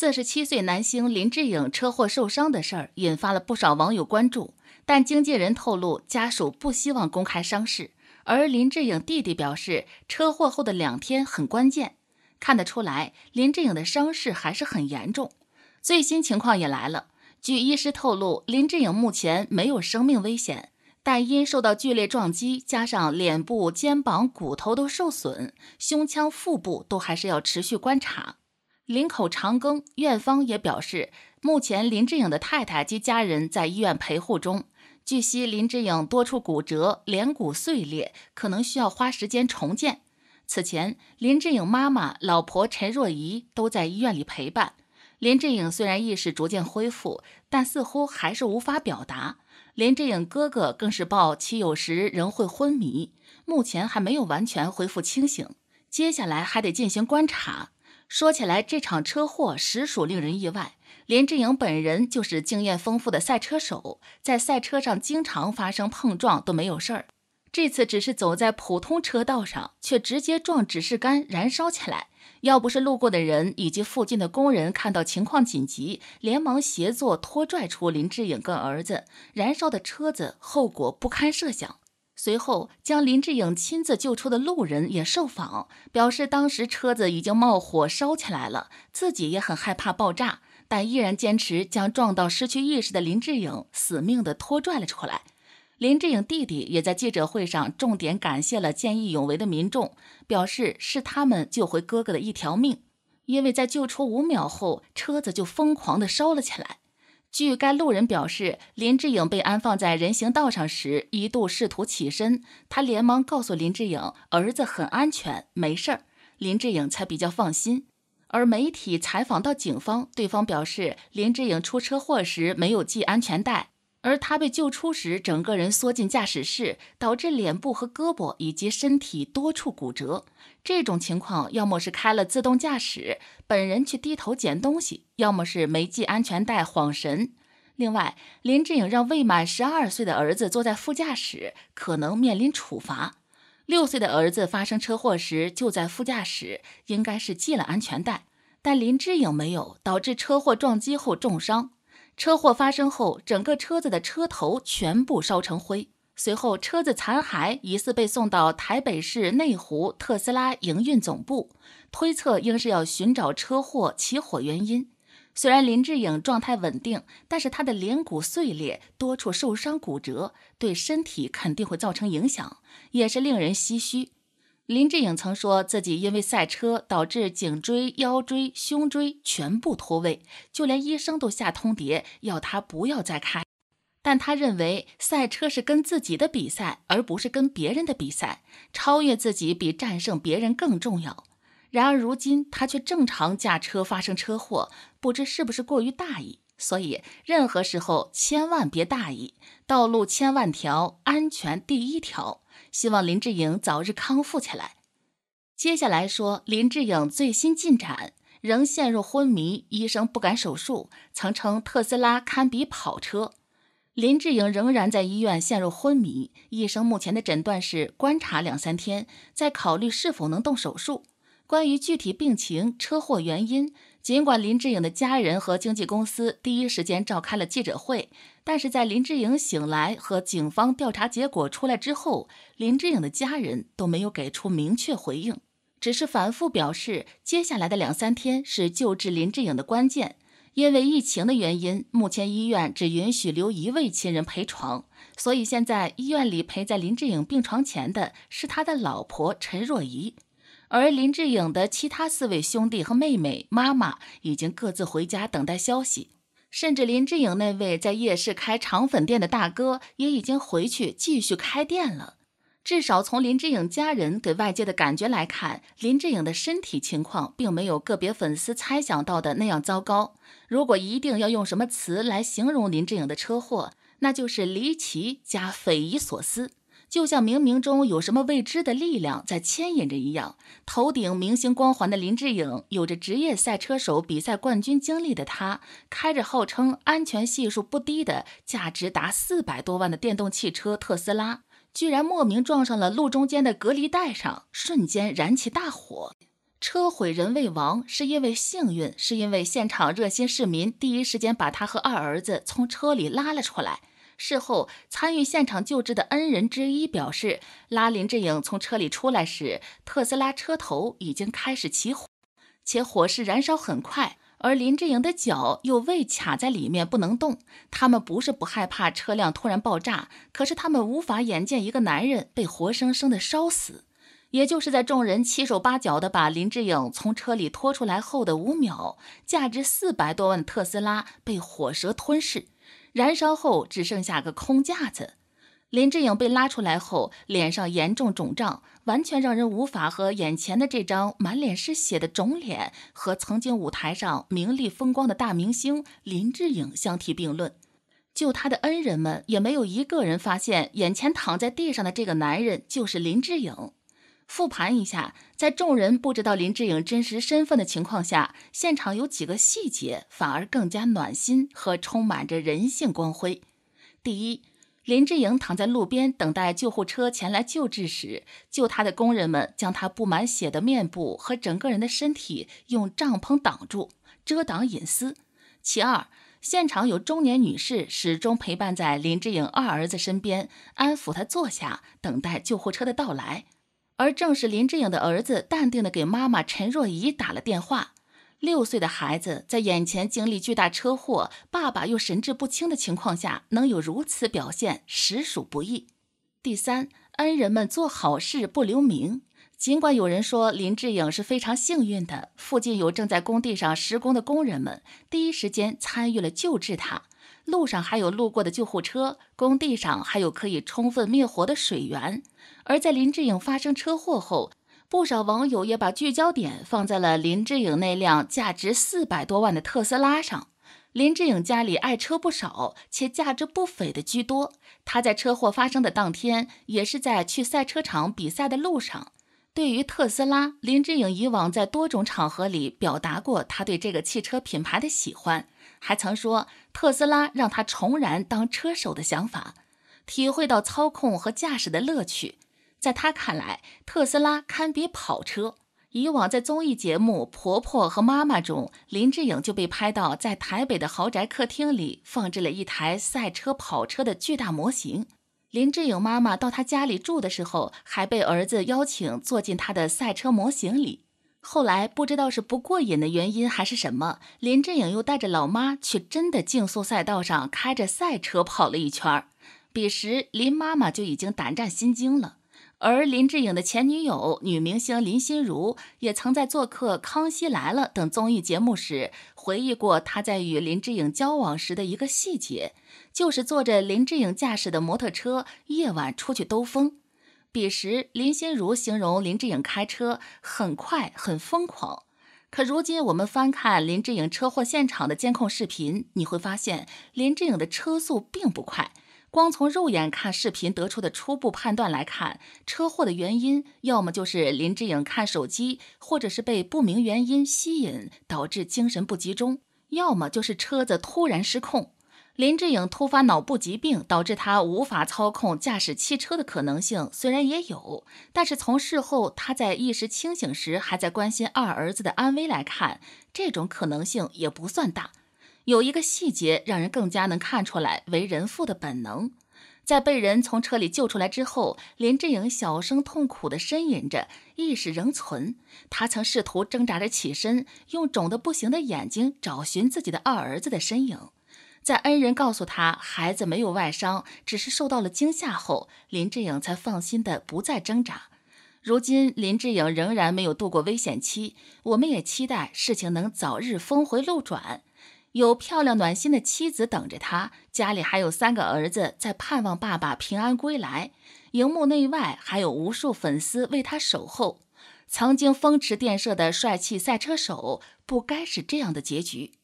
四十七岁男星林志颖车祸受伤的事儿引发了不少网友关注，但经纪人透露，家属不希望公开伤势。而林志颖弟弟表示，车祸后的两天很关键，看得出来林志颖的伤势还是很严重。最新情况也来了，据医师透露，林志颖目前没有生命危险，但因受到剧烈撞击，加上脸部、肩膀骨头都受损，胸腔、腹部都还是要持续观察。林口长庚院方也表示，目前林志颖的太太及家人在医院陪护中。据悉，林志颖多处骨折，脸骨碎裂，可能需要花时间重建。此前，林志颖妈妈、老婆陈若仪都在医院里陪伴。林志颖虽然意识逐渐恢复，但似乎还是无法表达。林志颖哥哥更是报其有时仍会昏迷，目前还没有完全恢复清醒，接下来还得进行观察。说起来，这场车祸实属令人意外。林志颖本人就是经验丰富的赛车手，在赛车上经常发生碰撞都没有事儿，这次只是走在普通车道上，却直接撞指示杆燃烧起来。要不是路过的人以及附近的工人看到情况紧急，连忙协作拖拽出林志颖跟儿子，燃烧的车子后果不堪设想。随后，将林志颖亲自救出的路人也受访，表示当时车子已经冒火烧起来了，自己也很害怕爆炸，但依然坚持将撞到失去意识的林志颖死命的拖拽了出来。林志颖弟弟也在记者会上重点感谢了见义勇为的民众，表示是他们救回哥哥的一条命，因为在救出五秒后，车子就疯狂的烧了起来。据该路人表示，林志颖被安放在人行道上时，一度试图起身，他连忙告诉林志颖：“儿子很安全，没事儿。”林志颖才比较放心。而媒体采访到警方，对方表示林志颖出车祸时没有系安全带。而他被救出时，整个人缩进驾驶室，导致脸部和胳膊以及身体多处骨折。这种情况要么是开了自动驾驶，本人去低头捡东西；要么是没系安全带，晃神。另外，林志颖让未满十二岁的儿子坐在副驾驶，可能面临处罚。六岁的儿子发生车祸时就在副驾驶，应该是系了安全带，但林志颖没有，导致车祸撞击后重伤。车祸发生后，整个车子的车头全部烧成灰。随后，车子残骸疑似被送到台北市内湖特斯拉营运总部，推测应是要寻找车祸起火原因。虽然林志颖状态稳定，但是他的脸骨碎裂、多处受伤骨折，对身体肯定会造成影响，也是令人唏嘘。林志颖曾说自己因为赛车导致颈椎、腰椎、胸椎全部脱位，就连医生都下通牒要他不要再开。但他认为赛车是跟自己的比赛，而不是跟别人的比赛，超越自己比战胜别人更重要。然而如今他却正常驾车发生车祸，不知是不是过于大意。所以任何时候千万别大意，道路千万条，安全第一条。希望林志颖早日康复起来。接下来说林志颖最新进展，仍陷入昏迷，医生不敢手术。曾称特斯拉堪比跑车，林志颖仍然在医院陷入昏迷，医生目前的诊断是观察两三天，再考虑是否能动手术。关于具体病情、车祸原因。尽管林志颖的家人和经纪公司第一时间召开了记者会，但是在林志颖醒来和警方调查结果出来之后，林志颖的家人都没有给出明确回应，只是反复表示接下来的两三天是救治林志颖的关键。因为疫情的原因，目前医院只允许留一位亲人陪床，所以现在医院里陪在林志颖病床前的是他的老婆陈若仪。而林志颖的其他四位兄弟和妹妹，妈妈已经各自回家等待消息。甚至林志颖那位在夜市开肠粉店的大哥，也已经回去继续开店了。至少从林志颖家人给外界的感觉来看，林志颖的身体情况并没有个别粉丝猜想到的那样糟糕。如果一定要用什么词来形容林志颖的车祸，那就是离奇加匪夷所思。就像冥冥中有什么未知的力量在牵引着一样，头顶明星光环的林志颖，有着职业赛车手比赛冠军经历的他，开着号称安全系数不低的、价值达四百多万的电动汽车特斯拉，居然莫名撞上了路中间的隔离带，上瞬间燃起大火，车毁人未亡，是因为幸运，是因为现场热心市民第一时间把他和二儿子从车里拉了出来。事后，参与现场救治的恩人之一表示，拉林志颖从车里出来时，特斯拉车头已经开始起火，且火势燃烧很快，而林志颖的脚又未卡在里面，不能动。他们不是不害怕车辆突然爆炸，可是他们无法眼见一个男人被活生生的烧死。也就是在众人七手八脚的把林志颖从车里拖出来后的五秒，价值四百多万特斯拉被火舌吞噬。燃烧后只剩下个空架子。林志颖被拉出来后，脸上严重肿胀，完全让人无法和眼前的这张满脸是血的肿脸和曾经舞台上名利风光的大明星林志颖相提并论。就他的恩人们也没有一个人发现眼前躺在地上的这个男人就是林志颖。复盘一下，在众人不知道林志颖真实身份的情况下，现场有几个细节反而更加暖心和充满着人性光辉。第一，林志颖躺在路边等待救护车前来救治时，救他的工人们将他布满血的面部和整个人的身体用帐篷挡住，遮挡隐私。其二，现场有中年女士始终陪伴在林志颖二儿子身边，安抚他坐下，等待救护车的到来。而正是林志颖的儿子淡定地给妈妈陈若仪打了电话。六岁的孩子在眼前经历巨大车祸，爸爸又神志不清的情况下，能有如此表现，实属不易。第三，恩人们做好事不留名。尽管有人说林志颖是非常幸运的，附近有正在工地上施工的工人们，第一时间参与了救治他。路上还有路过的救护车，工地上还有可以充分灭火的水源。而在林志颖发生车祸后，不少网友也把聚焦点放在了林志颖那辆价值四百多万的特斯拉上。林志颖家里爱车不少，且价值不菲的居多。他在车祸发生的当天，也是在去赛车场比赛的路上。对于特斯拉，林志颖以往在多种场合里表达过他对这个汽车品牌的喜欢。还曾说特斯拉让他重燃当车手的想法，体会到操控和驾驶的乐趣。在他看来，特斯拉堪比跑车。以往在综艺节目《婆婆和妈妈》中，林志颖就被拍到在台北的豪宅客厅里放置了一台赛车跑车的巨大模型。林志颖妈妈到他家里住的时候，还被儿子邀请坐进他的赛车模型里。后来不知道是不过瘾的原因还是什么，林志颖又带着老妈去真的竞速赛道上开着赛车跑了一圈彼时林妈妈就已经胆战心惊了。而林志颖的前女友女明星林心如也曾在做客《康熙来了》等综艺节目时回忆过她在与林志颖交往时的一个细节，就是坐着林志颖驾驶的摩托车夜晚出去兜风。彼时，林心如形容林志颖开车很快、很疯狂。可如今，我们翻看林志颖车祸现场的监控视频，你会发现，林志颖的车速并不快。光从肉眼看视频得出的初步判断来看，车祸的原因要么就是林志颖看手机，或者是被不明原因吸引导致精神不集中，要么就是车子突然失控。林志颖突发脑部疾病，导致他无法操控驾驶汽车的可能性虽然也有，但是从事后他在意识清醒时还在关心二儿子的安危来看，这种可能性也不算大。有一个细节让人更加能看出来为人父的本能：在被人从车里救出来之后，林志颖小声痛苦地呻吟着，意识仍存。他曾试图挣扎着起身，用肿得不行的眼睛找寻自己的二儿子的身影。在恩人告诉他孩子没有外伤，只是受到了惊吓后，林志颖才放心的不再挣扎。如今林志颖仍然没有度过危险期，我们也期待事情能早日峰回路转，有漂亮暖心的妻子等着他，家里还有三个儿子在盼望爸爸平安归来。荧幕内外还有无数粉丝为他守候，曾经风驰电掣的帅气赛车手，不该是这样的结局。